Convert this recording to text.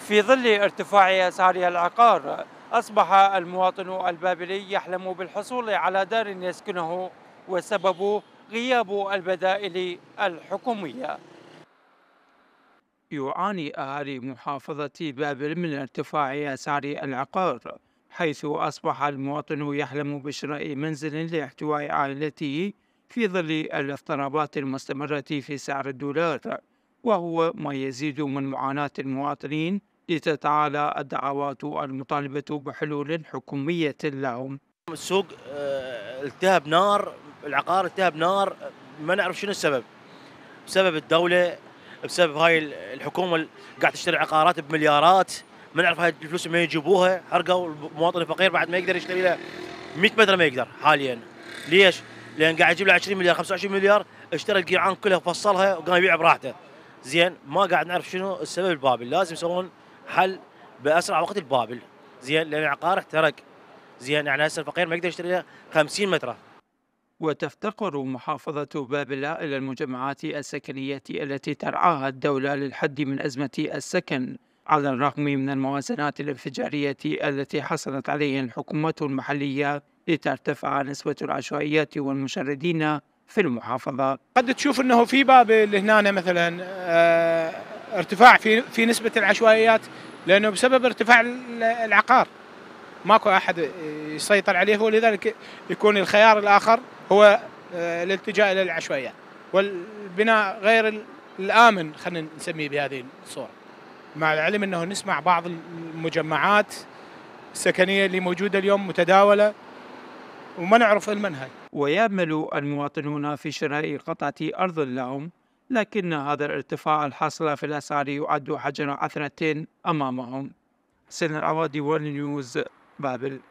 في ظل ارتفاع أسعار العقار أصبح المواطن البابلي يحلم بالحصول على دار يسكنه والسبب غياب البدائل الحكومية يعاني أهالي محافظة بابل من ارتفاع أسعار العقار حيث أصبح المواطن يحلم بشراء منزل لاحتواء عائلته في ظل الاضطرابات المستمرة في سعر الدولار وهو ما يزيد من معاناة المواطنين لتتعالى الدعوات المطالبة بحلول حكومية لهم السوق آه، التهب نار العقار التهب نار ما نعرف شنو السبب بسبب الدولة بسبب هاي الحكومة اللي قاعد تشتري عقارات بمليارات ما نعرف هاي الفلوس من يجيبوها حرقوا المواطن الفقير بعد ما يقدر يشتري له 100 متر ما يقدر حاليا ليش؟ لان قاعد يجيب له 20 مليار 25 مليار اشترى الجيعان كلها وفصلها وقام يبيع براحته زين ما قاعد نعرف شنو السبب البابل لازم يسوون حل باسرع وقت البابل زين لان العقار احترق زين يعني هسه الفقير ما يقدر يشتري 50 متر وتفتقر محافظة بابل إلى المجمعات السكنية التي ترعاها الدولة للحد من أزمة السكن على الرغم من الموازنات الانفجارية التي حصلت عليها الحكومة المحلية لترتفع نسبة العشوائيات والمشردين في المحافظة قد تشوف أنه في بابل هنا مثلا آه، ارتفاع في في نسبه العشوائيات لانه بسبب ارتفاع العقار ماكو احد يسيطر عليه ولذلك يكون الخيار الاخر هو آه، الالتجاء الى العشوائيات والبناء غير الامن خلينا نسميه بهذه الصوره مع العلم انه نسمع بعض المجمعات السكنيه اللي موجوده اليوم متداوله وما نعرف المنهج ويامل المواطنون في شراء قطعه ارض لهم لكن هذا الارتفاع الحاصل في الأسعار يعد حجر عثرة أمامهم حسين العوادي نيوز بابل